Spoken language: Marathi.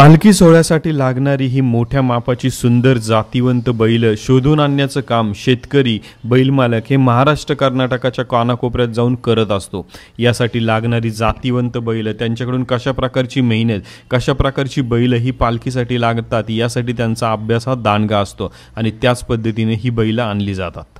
पालखी सोहळ्यासाठी लागणारी ही मोठ्या मापाची सुंदर जातीवंत बैल शोधून आणण्याचं काम शेतकरी बैलमालक हे महाराष्ट्र कर्नाटकाच्या कानाकोपऱ्यात जाऊन करत असतो यासाठी लागणारी जातीवंत बैल त्यांच्याकडून कशा प्रकारची मेहनत कशा प्रकारची बैल ही पालखीसाठी लागतात यासाठी त्यांचा अभ्यास हा दांडगा असतो आणि त्याच पद्धतीने ही बैल आणली जातात